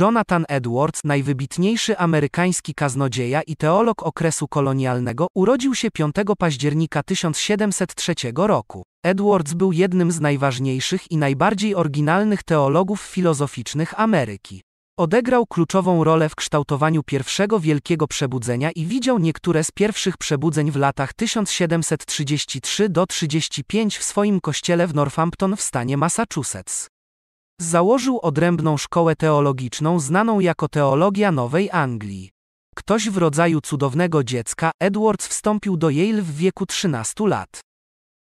Jonathan Edwards, najwybitniejszy amerykański kaznodzieja i teolog okresu kolonialnego, urodził się 5 października 1703 roku. Edwards był jednym z najważniejszych i najbardziej oryginalnych teologów filozoficznych Ameryki. Odegrał kluczową rolę w kształtowaniu pierwszego wielkiego przebudzenia i widział niektóre z pierwszych przebudzeń w latach 1733-35 w swoim kościele w Northampton w stanie Massachusetts. Założył odrębną szkołę teologiczną znaną jako Teologia Nowej Anglii. Ktoś w rodzaju cudownego dziecka, Edwards wstąpił do Yale w wieku 13 lat.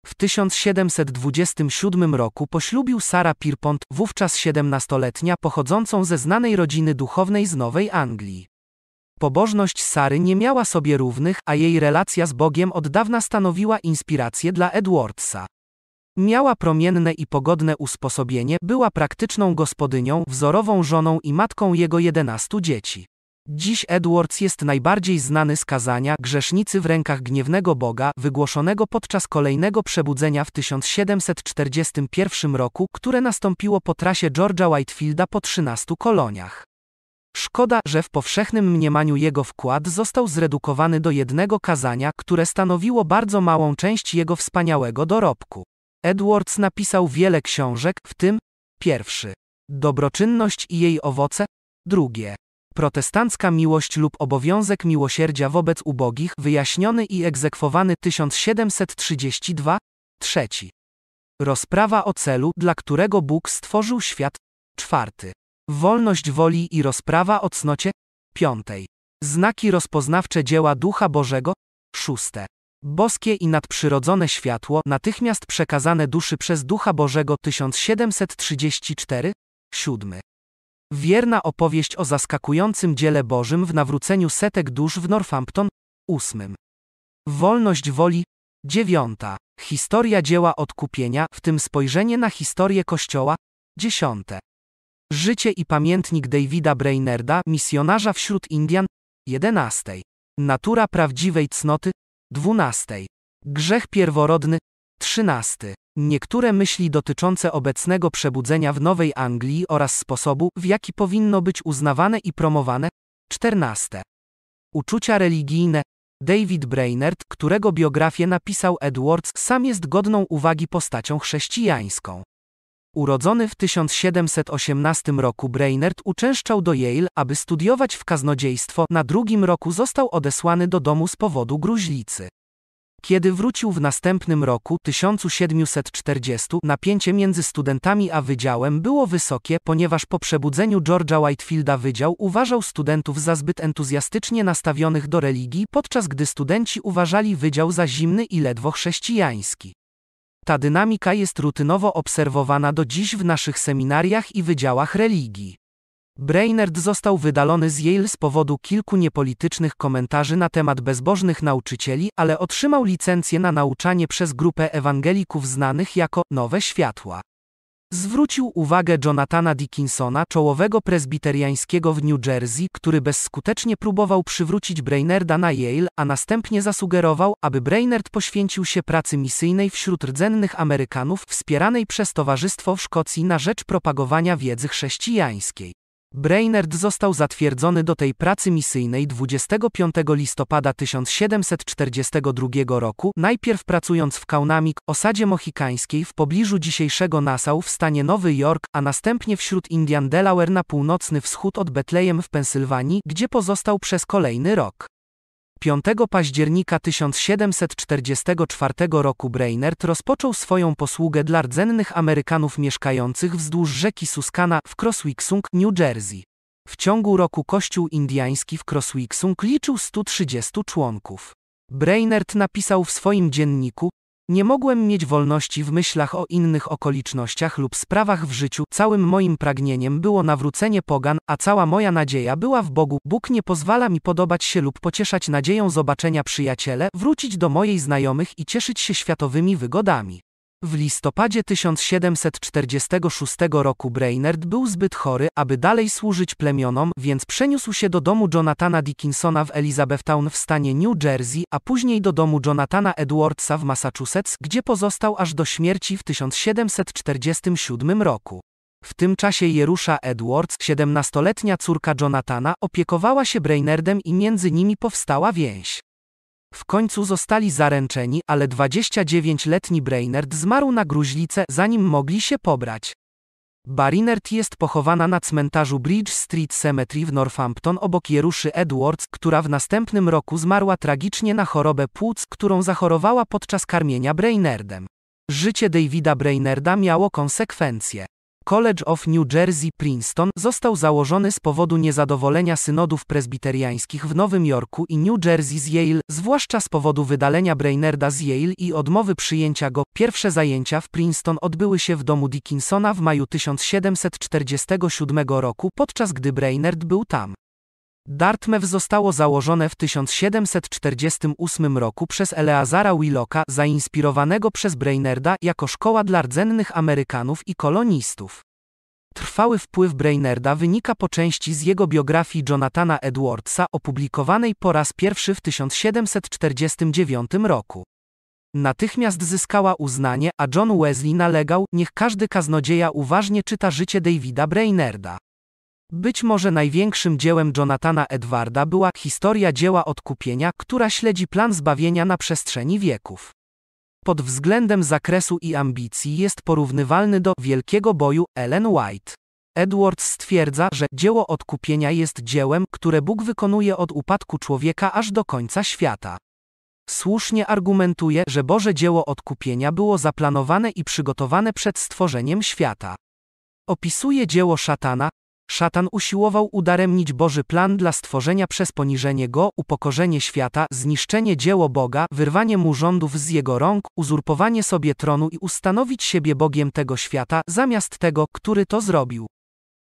W 1727 roku poślubił Sara Pierpont, wówczas 17-letnia, pochodzącą ze znanej rodziny duchownej z Nowej Anglii. Pobożność Sary nie miała sobie równych, a jej relacja z Bogiem od dawna stanowiła inspirację dla Edwardsa. Miała promienne i pogodne usposobienie, była praktyczną gospodynią, wzorową żoną i matką jego jedenastu dzieci. Dziś Edwards jest najbardziej znany z kazania Grzesznicy w rękach gniewnego Boga, wygłoszonego podczas kolejnego przebudzenia w 1741 roku, które nastąpiło po trasie George'a Whitefielda po 13 koloniach. Szkoda, że w powszechnym mniemaniu jego wkład został zredukowany do jednego kazania, które stanowiło bardzo małą część jego wspaniałego dorobku. Edwards napisał wiele książek, w tym pierwszy Dobroczynność i jej owoce, drugie Protestancka miłość lub obowiązek miłosierdzia wobec ubogich, wyjaśniony i egzekwowany 1732, trzeci Rozprawa o celu, dla którego Bóg stworzył świat, czwarty Wolność woli i rozprawa o cnocie, piątej Znaki rozpoznawcze dzieła Ducha Bożego, szóste Boskie i nadprzyrodzone światło, natychmiast przekazane duszy przez Ducha Bożego 1734, 7. Wierna opowieść o zaskakującym dziele Bożym w nawróceniu setek dusz w Northampton, 8. Wolność woli, 9. Historia dzieła odkupienia, w tym spojrzenie na historię Kościoła, 10. Życie i pamiętnik Davida Brainerda, misjonarza wśród Indian, 11. Natura prawdziwej cnoty, 12. Grzech pierworodny 13. Niektóre myśli dotyczące obecnego przebudzenia w Nowej Anglii oraz sposobu, w jaki powinno być uznawane i promowane 14. Uczucia religijne David Brainerd, którego biografię napisał Edwards, sam jest godną uwagi postacią chrześcijańską. Urodzony w 1718 roku Brainerd uczęszczał do Yale, aby studiować w kaznodziejstwo, na drugim roku został odesłany do domu z powodu gruźlicy. Kiedy wrócił w następnym roku 1740, napięcie między studentami a wydziałem było wysokie, ponieważ po przebudzeniu George'a Whitefielda wydział uważał studentów za zbyt entuzjastycznie nastawionych do religii, podczas gdy studenci uważali wydział za zimny i ledwo chrześcijański. Ta dynamika jest rutynowo obserwowana do dziś w naszych seminariach i wydziałach religii. Brainerd został wydalony z Yale z powodu kilku niepolitycznych komentarzy na temat bezbożnych nauczycieli, ale otrzymał licencję na nauczanie przez grupę ewangelików znanych jako Nowe Światła. Zwrócił uwagę Jonathana Dickinsona, czołowego prezbiteriańskiego w New Jersey, który bezskutecznie próbował przywrócić Brainerda na Yale, a następnie zasugerował, aby Brainerd poświęcił się pracy misyjnej wśród rdzennych Amerykanów wspieranej przez Towarzystwo w Szkocji na rzecz propagowania wiedzy chrześcijańskiej. Brainerd został zatwierdzony do tej pracy misyjnej 25 listopada 1742 roku, najpierw pracując w Kaunamik, osadzie mohikańskiej w pobliżu dzisiejszego Nassau w stanie Nowy Jork, a następnie wśród Indian Delaware na północny wschód od Betlejem w Pensylwanii, gdzie pozostał przez kolejny rok. 5 października 1744 roku Brainerd rozpoczął swoją posługę dla rdzennych Amerykanów mieszkających wzdłuż rzeki Suscana w Crosswicksunk, New Jersey. W ciągu roku kościół indiański w Crosswicksunk liczył 130 członków. Brainerd napisał w swoim dzienniku, nie mogłem mieć wolności w myślach o innych okolicznościach lub sprawach w życiu, całym moim pragnieniem było nawrócenie pogan, a cała moja nadzieja była w Bogu. Bóg nie pozwala mi podobać się lub pocieszać nadzieją zobaczenia przyjaciele, wrócić do mojej znajomych i cieszyć się światowymi wygodami. W listopadzie 1746 roku Brainerd był zbyt chory, aby dalej służyć plemionom, więc przeniósł się do domu Jonathana Dickinsona w Elizabethtown w stanie New Jersey, a później do domu Jonathana Edwardsa w Massachusetts, gdzie pozostał aż do śmierci w 1747 roku. W tym czasie Jerusza Edwards, 17-letnia córka Jonathana, opiekowała się Brainerdem i między nimi powstała więź. W końcu zostali zaręczeni, ale 29-letni Brainerd zmarł na gruźlicę, zanim mogli się pobrać. Barinert jest pochowana na cmentarzu Bridge Street Cemetery w Northampton obok Jeruszy Edwards, która w następnym roku zmarła tragicznie na chorobę płuc, którą zachorowała podczas karmienia Brainerdem. Życie Davida Brainerda miało konsekwencje. College of New Jersey Princeton został założony z powodu niezadowolenia synodów prezbiteriańskich w Nowym Jorku i New Jersey z Yale, zwłaszcza z powodu wydalenia Brainerda z Yale i odmowy przyjęcia go. Pierwsze zajęcia w Princeton odbyły się w domu Dickinsona w maju 1747 roku, podczas gdy Brainerd był tam. Dartmouth zostało założone w 1748 roku przez Eleazara Willocka, zainspirowanego przez Brainerda, jako szkoła dla rdzennych Amerykanów i kolonistów. Trwały wpływ Brainerda wynika po części z jego biografii Jonathana Edwardsa opublikowanej po raz pierwszy w 1749 roku. Natychmiast zyskała uznanie, a John Wesley nalegał, niech każdy kaznodzieja uważnie czyta życie Davida Brainerda. Być może największym dziełem Jonathana Edwarda była historia dzieła odkupienia, która śledzi plan zbawienia na przestrzeni wieków. Pod względem zakresu i ambicji jest porównywalny do Wielkiego Boju Ellen White. Edwards stwierdza, że dzieło odkupienia jest dziełem, które Bóg wykonuje od upadku człowieka aż do końca świata. Słusznie argumentuje, że Boże dzieło odkupienia było zaplanowane i przygotowane przed stworzeniem świata. Opisuje dzieło szatana, Szatan usiłował udaremnić Boży plan dla stworzenia przez poniżenie go, upokorzenie świata, zniszczenie dzieło Boga, wyrwanie mu rządów z jego rąk, uzurpowanie sobie tronu i ustanowić siebie Bogiem tego świata zamiast tego, który to zrobił.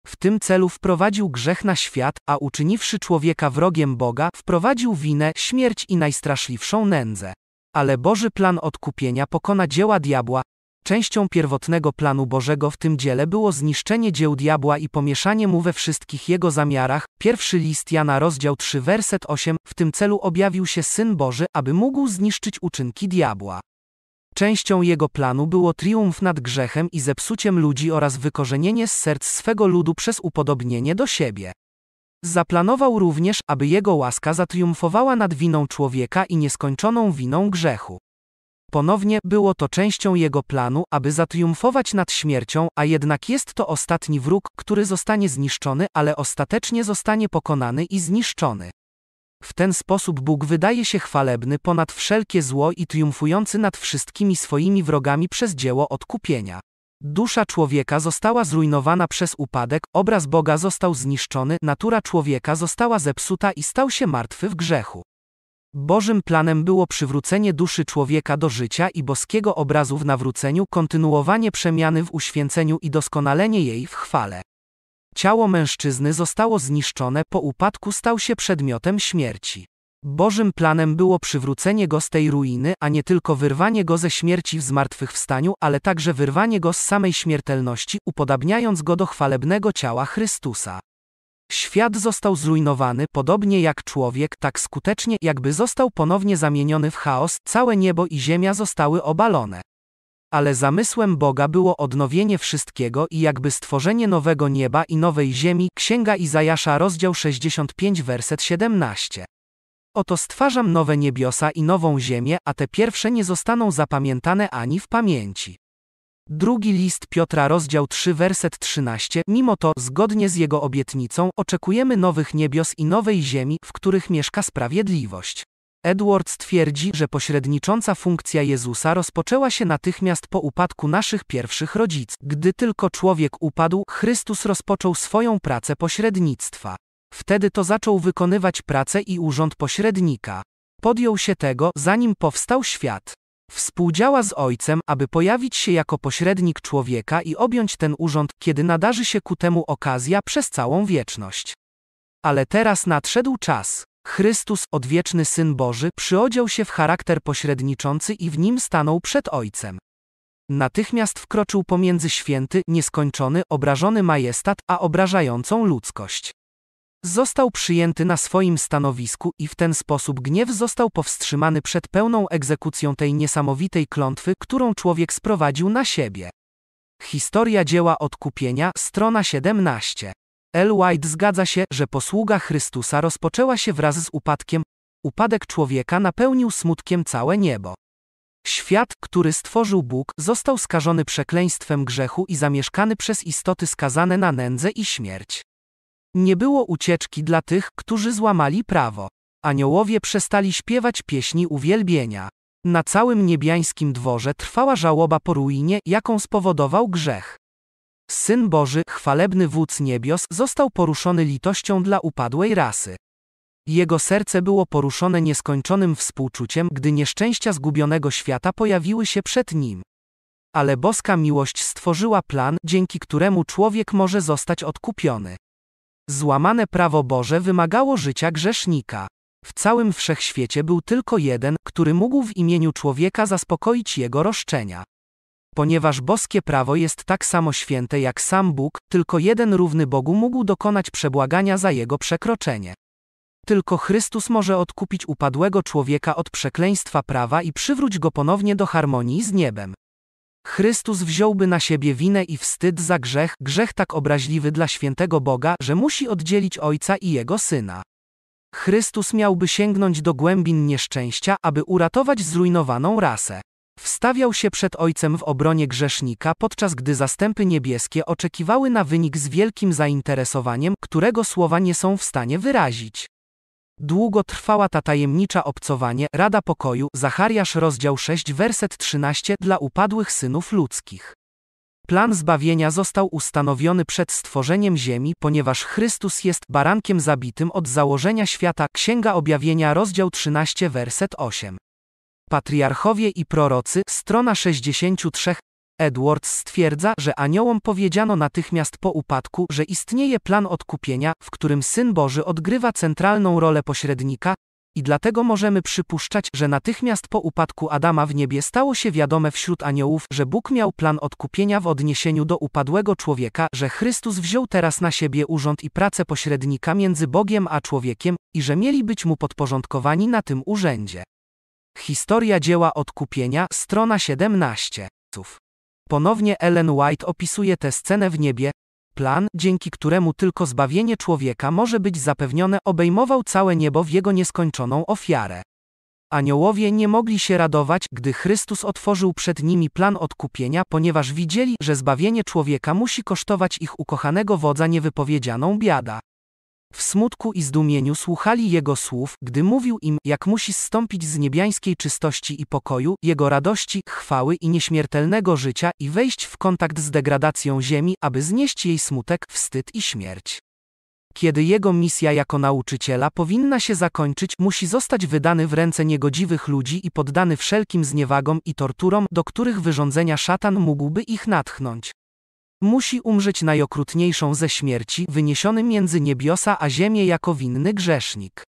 W tym celu wprowadził grzech na świat, a uczyniwszy człowieka wrogiem Boga, wprowadził winę, śmierć i najstraszliwszą nędzę. Ale Boży plan odkupienia pokona dzieła diabła, Częścią pierwotnego planu Bożego w tym dziele było zniszczenie dzieł diabła i pomieszanie mu we wszystkich jego zamiarach. Pierwszy list Jana rozdział 3 werset 8. W tym celu objawił się Syn Boży, aby mógł zniszczyć uczynki diabła. Częścią jego planu było triumf nad grzechem i zepsuciem ludzi oraz wykorzenienie z serc swego ludu przez upodobnienie do siebie. Zaplanował również, aby jego łaska zatriumfowała nad winą człowieka i nieskończoną winą grzechu. Ponownie było to częścią jego planu, aby zatriumfować nad śmiercią, a jednak jest to ostatni wróg, który zostanie zniszczony, ale ostatecznie zostanie pokonany i zniszczony. W ten sposób Bóg wydaje się chwalebny ponad wszelkie zło i triumfujący nad wszystkimi swoimi wrogami przez dzieło odkupienia. Dusza człowieka została zrujnowana przez upadek, obraz Boga został zniszczony, natura człowieka została zepsuta i stał się martwy w grzechu. Bożym planem było przywrócenie duszy człowieka do życia i boskiego obrazu w nawróceniu, kontynuowanie przemiany w uświęceniu i doskonalenie jej w chwale. Ciało mężczyzny zostało zniszczone, po upadku stał się przedmiotem śmierci. Bożym planem było przywrócenie go z tej ruiny, a nie tylko wyrwanie go ze śmierci w zmartwychwstaniu, ale także wyrwanie go z samej śmiertelności, upodabniając go do chwalebnego ciała Chrystusa. Świat został zrujnowany, podobnie jak człowiek, tak skutecznie, jakby został ponownie zamieniony w chaos, całe niebo i ziemia zostały obalone. Ale zamysłem Boga było odnowienie wszystkiego i jakby stworzenie nowego nieba i nowej ziemi, Księga Izajasza rozdział 65 werset 17. Oto stwarzam nowe niebiosa i nową ziemię, a te pierwsze nie zostaną zapamiętane ani w pamięci. Drugi list Piotra, rozdział 3, werset 13. Mimo to, zgodnie z jego obietnicą, oczekujemy nowych niebios i nowej ziemi, w których mieszka sprawiedliwość. Edwards twierdzi, że pośrednicząca funkcja Jezusa rozpoczęła się natychmiast po upadku naszych pierwszych rodziców. Gdy tylko człowiek upadł, Chrystus rozpoczął swoją pracę pośrednictwa. Wtedy to zaczął wykonywać pracę i urząd pośrednika. Podjął się tego, zanim powstał świat. Współdziała z Ojcem, aby pojawić się jako pośrednik człowieka i objąć ten urząd, kiedy nadarzy się ku temu okazja przez całą wieczność. Ale teraz nadszedł czas. Chrystus, odwieczny Syn Boży, przyodział się w charakter pośredniczący i w nim stanął przed Ojcem. Natychmiast wkroczył pomiędzy święty, nieskończony, obrażony majestat, a obrażającą ludzkość został przyjęty na swoim stanowisku i w ten sposób gniew został powstrzymany przed pełną egzekucją tej niesamowitej klątwy, którą człowiek sprowadził na siebie. Historia dzieła odkupienia, strona 17. L. White zgadza się, że posługa Chrystusa rozpoczęła się wraz z upadkiem, upadek człowieka napełnił smutkiem całe niebo. Świat, który stworzył Bóg, został skażony przekleństwem grzechu i zamieszkany przez istoty skazane na nędzę i śmierć. Nie było ucieczki dla tych, którzy złamali prawo. Aniołowie przestali śpiewać pieśni uwielbienia. Na całym niebiańskim dworze trwała żałoba po ruinie, jaką spowodował grzech. Syn Boży, chwalebny wódz niebios, został poruszony litością dla upadłej rasy. Jego serce było poruszone nieskończonym współczuciem, gdy nieszczęścia zgubionego świata pojawiły się przed nim. Ale boska miłość stworzyła plan, dzięki któremu człowiek może zostać odkupiony. Złamane prawo Boże wymagało życia grzesznika. W całym wszechświecie był tylko jeden, który mógł w imieniu człowieka zaspokoić jego roszczenia. Ponieważ boskie prawo jest tak samo święte jak sam Bóg, tylko jeden równy Bogu mógł dokonać przebłagania za jego przekroczenie. Tylko Chrystus może odkupić upadłego człowieka od przekleństwa prawa i przywróć go ponownie do harmonii z niebem. Chrystus wziąłby na siebie winę i wstyd za grzech, grzech tak obraźliwy dla świętego Boga, że musi oddzielić Ojca i Jego Syna. Chrystus miałby sięgnąć do głębin nieszczęścia, aby uratować zrujnowaną rasę. Wstawiał się przed Ojcem w obronie grzesznika, podczas gdy zastępy niebieskie oczekiwały na wynik z wielkim zainteresowaniem, którego słowa nie są w stanie wyrazić. Długo trwała ta tajemnicza obcowanie, Rada Pokoju, Zachariasz rozdział 6 werset 13 dla upadłych synów ludzkich. Plan zbawienia został ustanowiony przed stworzeniem ziemi, ponieważ Chrystus jest barankiem zabitym od założenia świata. Księga Objawienia, rozdział 13, werset 8. Patriarchowie i prorocy, strona 63, Edwards stwierdza, że aniołom powiedziano natychmiast po upadku, że istnieje plan odkupienia, w którym Syn Boży odgrywa centralną rolę pośrednika, i dlatego możemy przypuszczać, że natychmiast po upadku Adama w niebie stało się wiadome wśród aniołów, że Bóg miał plan odkupienia w odniesieniu do upadłego człowieka, że Chrystus wziął teraz na siebie urząd i pracę pośrednika między Bogiem a człowiekiem i że mieli być mu podporządkowani na tym urzędzie. Historia dzieła odkupienia, strona 17. Ponownie Ellen White opisuje tę scenę w niebie, plan, dzięki któremu tylko zbawienie człowieka może być zapewnione, obejmował całe niebo w jego nieskończoną ofiarę. Aniołowie nie mogli się radować, gdy Chrystus otworzył przed nimi plan odkupienia, ponieważ widzieli, że zbawienie człowieka musi kosztować ich ukochanego wodza niewypowiedzianą biada. W smutku i zdumieniu słuchali jego słów, gdy mówił im, jak musi zstąpić z niebiańskiej czystości i pokoju, jego radości, chwały i nieśmiertelnego życia i wejść w kontakt z degradacją ziemi, aby znieść jej smutek, wstyd i śmierć. Kiedy jego misja jako nauczyciela powinna się zakończyć, musi zostać wydany w ręce niegodziwych ludzi i poddany wszelkim zniewagom i torturom, do których wyrządzenia szatan mógłby ich natchnąć. Musi umrzeć najokrutniejszą ze śmierci, wyniesionym między niebiosa a ziemię jako winny grzesznik.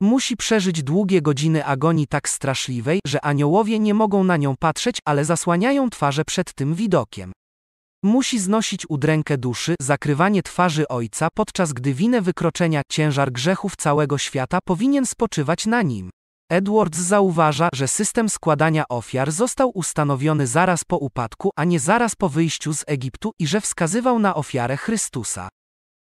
Musi przeżyć długie godziny agonii tak straszliwej, że aniołowie nie mogą na nią patrzeć, ale zasłaniają twarze przed tym widokiem. Musi znosić udrękę duszy, zakrywanie twarzy ojca, podczas gdy winę wykroczenia, ciężar grzechów całego świata powinien spoczywać na nim. Edwards zauważa, że system składania ofiar został ustanowiony zaraz po upadku, a nie zaraz po wyjściu z Egiptu i że wskazywał na ofiarę Chrystusa.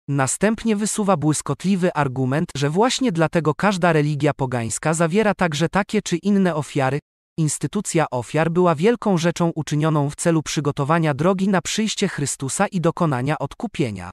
Następnie wysuwa błyskotliwy argument, że właśnie dlatego każda religia pogańska zawiera także takie czy inne ofiary. Instytucja ofiar była wielką rzeczą uczynioną w celu przygotowania drogi na przyjście Chrystusa i dokonania odkupienia.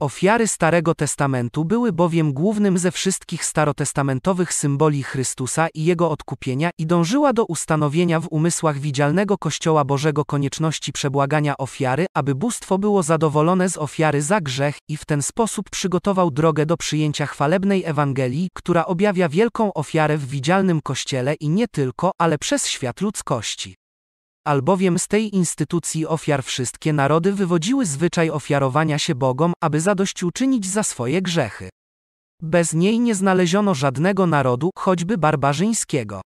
Ofiary Starego Testamentu były bowiem głównym ze wszystkich starotestamentowych symboli Chrystusa i Jego odkupienia i dążyła do ustanowienia w umysłach widzialnego Kościoła Bożego konieczności przebłagania ofiary, aby bóstwo było zadowolone z ofiary za grzech i w ten sposób przygotował drogę do przyjęcia chwalebnej Ewangelii, która objawia wielką ofiarę w widzialnym Kościele i nie tylko, ale przez świat ludzkości albowiem z tej instytucji ofiar wszystkie narody wywodziły zwyczaj ofiarowania się Bogom, aby zadośćuczynić za swoje grzechy. Bez niej nie znaleziono żadnego narodu, choćby barbarzyńskiego.